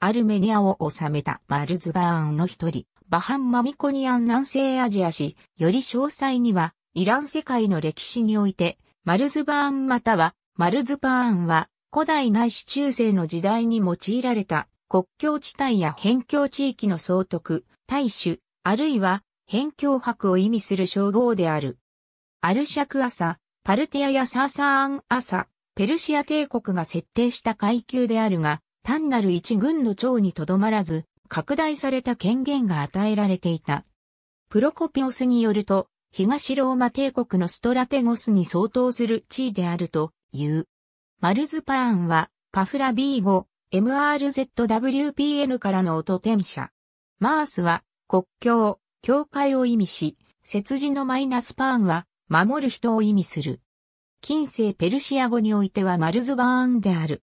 アルメニアを治めたマルズバーンの一人、バハン・マミコニアン南西アジア氏、より詳細には、イラン世界の歴史において、マルズバーンまたは、マルズバーンは、古代内市中世の時代に用いられた、国境地帯や辺境地域の総督、大主、あるいは、辺境伯を意味する称号である。アルシャク朝、パルテアやサーサーン朝、ペルシア帝国が設定した階級であるが、単なる一軍の長にとどまらず、拡大された権限が与えられていた。プロコピオスによると、東ローマ帝国のストラテゴスに相当する地位であるという。マルズパーンは、パフラビー MRZWPN からの音転写。マースは、国境、境界を意味し、節字のマイナスパーンは、守る人を意味する。近世ペルシア語においてはマルズバーンである。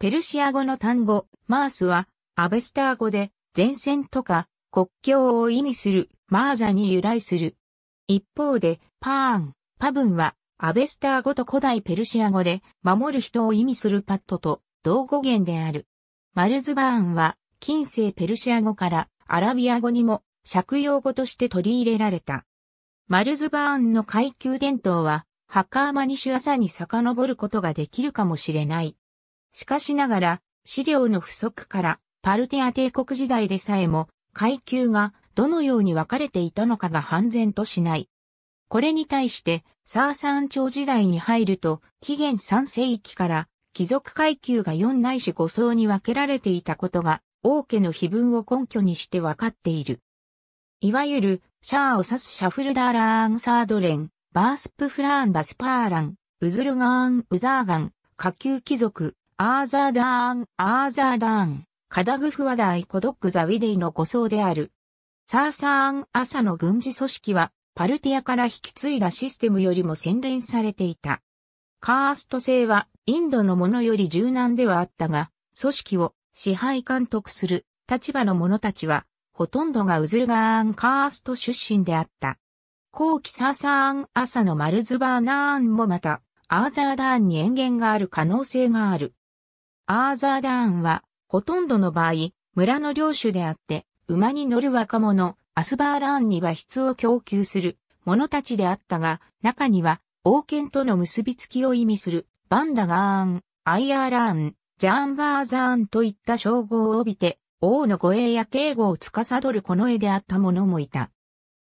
ペルシア語の単語、マースは、アベスター語で、前線とか、国境を意味する、マーザに由来する。一方で、パーン、パブンは、アベスター語と古代ペルシア語で、守る人を意味するパットと、同語源である。マルズバーンは、近世ペルシア語から、アラビア語にも、借用語として取り入れられた。マルズバーンの階級伝統は、ハカーマニシュアサに遡ることができるかもしれない。しかしながら、資料の不足から、パルティア帝国時代でさえも、階級がどのように分かれていたのかが判然としない。これに対して、サーサン朝時代に入ると、紀元3世紀から、貴族階級が4ないし5層に分けられていたことが、王家の碑文を根拠にして分かっている。いわゆる、シャアを指すシャフルダーラーンサードレン、バースプフラーンバスパーラン、ウズルガーンウザーガン、下級貴族、アーザーダーン、アーザーダーン、カダグフワダイコドック・ザウィデイの護送である。サーサーン朝の軍事組織は、パルティアから引き継いだシステムよりも洗練されていた。カースト制は、インドのものより柔軟ではあったが、組織を支配監督する立場の者たちは、ほとんどがウズルガーンカースト出身であった。後期サーサーン朝のマルズバーナーンもまた、アーザーダーンに遠言がある可能性がある。アーザーダーンは、ほとんどの場合、村の領主であって、馬に乗る若者、アスバーラーンには質を供給する者たちであったが、中には、王権との結びつきを意味する、バンダガーン、アイアーラーン、ジャーンバーザーンといった称号を帯びて、王の護衛や警護を司るこの絵であった者もいた。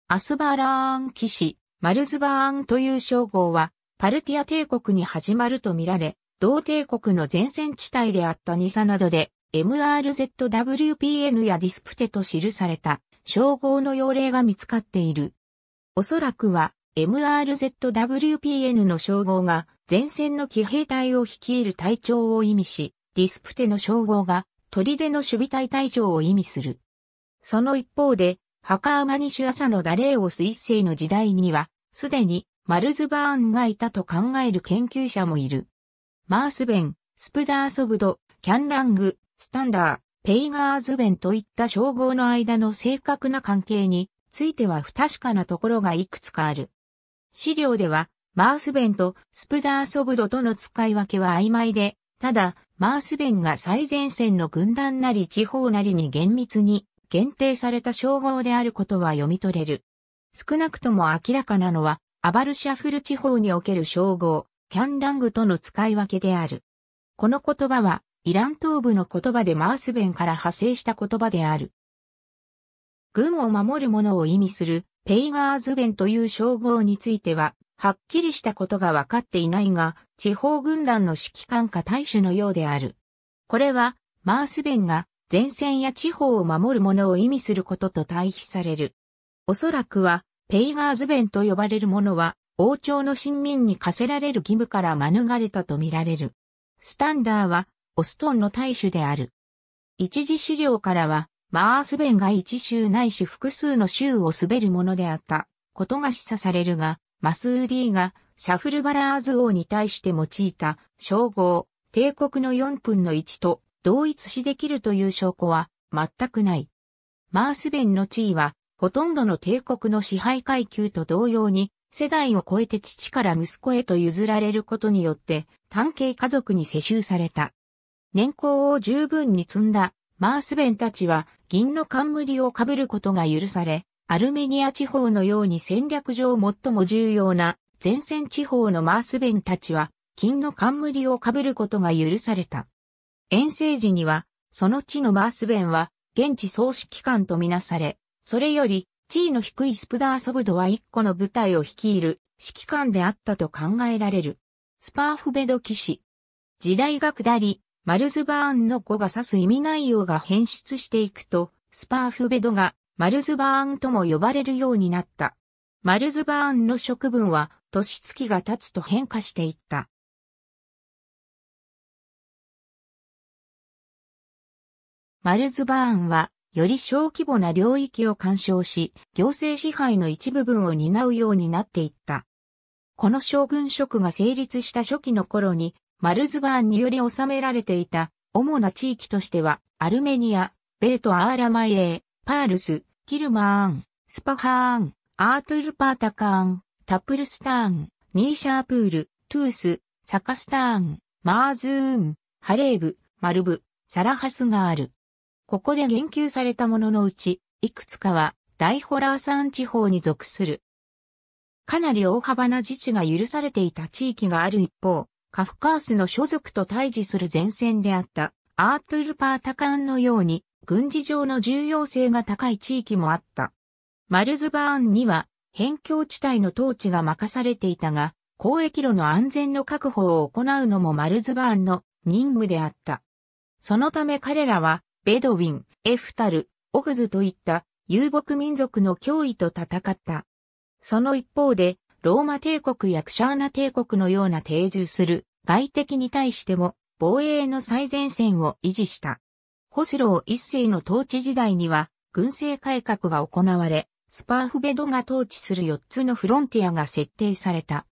アスバーラーン騎士、マルズバーンという称号は、パルティア帝国に始まるとみられ、同帝国の前線地帯であったニサなどで MRZWPN やディスプテと記された称号の用例が見つかっている。おそらくは MRZWPN の称号が前線の騎兵隊を率いる隊長を意味し、ディスプテの称号が砦の守備隊隊長を意味する。その一方で、ハカーマニシュアサのダレーオス一世の時代には、すでにマルズバーンがいたと考える研究者もいる。マース弁、スプダーソブド、キャンラング、スタンダー、ペイガーズ弁といった称号の間の正確な関係については不確かなところがいくつかある。資料では、マース弁とスプダーソブドとの使い分けは曖昧で、ただ、マース弁が最前線の軍団なり地方なりに厳密に限定された称号であることは読み取れる。少なくとも明らかなのは、アバルシャフル地方における称号、キャンラングとの使い分けである。この言葉は、イラン東部の言葉でマース弁から派生した言葉である。軍を守る者を意味するペイガーズ弁という称号については、はっきりしたことが分かっていないが、地方軍団の指揮官か大使のようである。これは、マース弁が前線や地方を守る者を意味することと対比される。おそらくは、ペイガーズ弁と呼ばれるものは、王朝の臣民に課せられる義務から免れたとみられる。スタンダーは、オストンの大衆である。一時資料からは、マースベンが一州ないし複数の州を滑るものであったことが示唆されるが、マスーリーがシャフルバラーズ王に対して用いた称号、帝国の4分の1と同一視できるという証拠は全くない。マースベンの地位はほとんどの帝国の支配階級と同様に世代を超えて父から息子へと譲られることによって、単系家族に世襲された。年功を十分に積んだマースベンたちは銀の冠をかぶることが許され、アルメニア地方のように戦略上最も重要な前線地方のマースベンたちは金の冠をかぶることが許された。遠征時には、その地のマースベンは現地総指揮官とみなされ、それより地位の低いスプダーソブドは一個の部隊を率いる指揮官であったと考えられる。スパーフベド騎士。時代が下り、マルズバーンの語が指す意味内容が変質していくと、スパーフベドがマルズバーンとも呼ばれるようになった。マルズバーンの職分は年月が経つと変化していった。マルズバーンはより小規模な領域を干渉し、行政支配の一部分を担うようになっていった。この将軍職が成立した初期の頃に、マルズバーンにより収められていた主な地域としては、アルメニア、ベート・アーラマイレー、パールス、キルマーン、スパハーン、アートゥルパータカーン、タプルスターン、ニーシャープール、トゥース、サカスターン、マーズーン、ハレーブ、マルブ、サラハスがある。ここで言及されたもののうち、いくつかは大ホラー山地方に属する。かなり大幅な自治が許されていた地域がある一方、カフカースの所属と対峙する前線であったアートゥルパータカンのように軍事上の重要性が高い地域もあった。マルズバーンには辺境地帯の統治が任されていたが、交易路の安全の確保を行うのもマルズバーンの任務であった。そのため彼らはベドウィン、エフタル、オフズといった遊牧民族の脅威と戦った。その一方で、ローマ帝国やクシャーナ帝国のような定住する外敵に対しても防衛の最前線を維持した。ホスロー一世の統治時代には軍政改革が行われ、スパーフベドが統治する4つのフロンティアが設定された。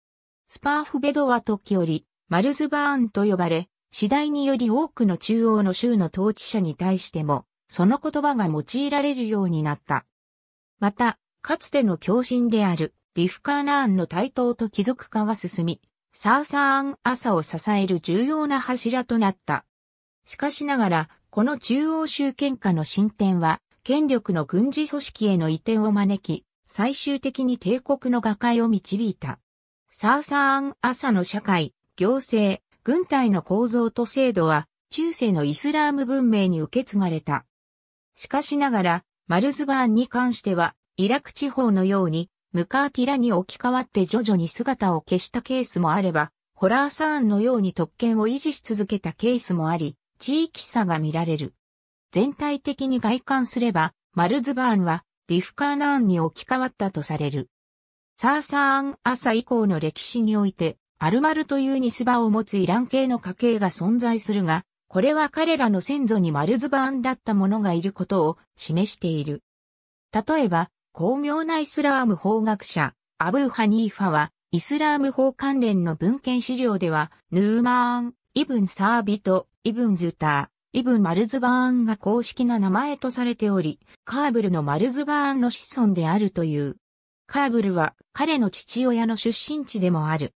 スパーフベドは時折、マルズバーンと呼ばれ、次第により多くの中央の州の統治者に対しても、その言葉が用いられるようになった。また、かつての共振である、リフカーナーンの台頭と貴族化が進み、サーサーン朝を支える重要な柱となった。しかしながら、この中央集権下の進展は、権力の軍事組織への移転を招き、最終的に帝国の瓦解を導いた。サーサーン朝の社会、行政、軍隊の構造と制度は、中世のイスラーム文明に受け継がれた。しかしながら、マルズバーンに関しては、イラク地方のように、ムカーティラに置き換わって徐々に姿を消したケースもあれば、ホラーサーンのように特権を維持し続けたケースもあり、地域差が見られる。全体的に外観すれば、マルズバーンは、リフカーナーンに置き換わったとされる。サーサーン朝以降の歴史において、〇〇というニスバを持つイラン系の家系が存在するが、これは彼らの先祖にマルズバーンだった者がいることを示している。例えば、巧妙なイスラーム法学者、アブーハニーファは、イスラーム法関連の文献資料では、ヌーマーン、イブンサービト、イブンズター、イブンマルズバーンが公式な名前とされており、カーブルのマルズバーンの子孫であるという。カーブルは彼の父親の出身地でもある。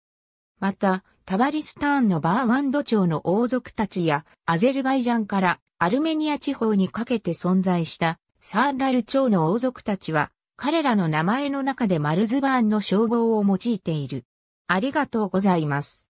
また、タバリスターンのバーワンド朝の王族たちや、アゼルバイジャンからアルメニア地方にかけて存在したサーラル朝の王族たちは、彼らの名前の中でマルズバーンの称号を用いている。ありがとうございます。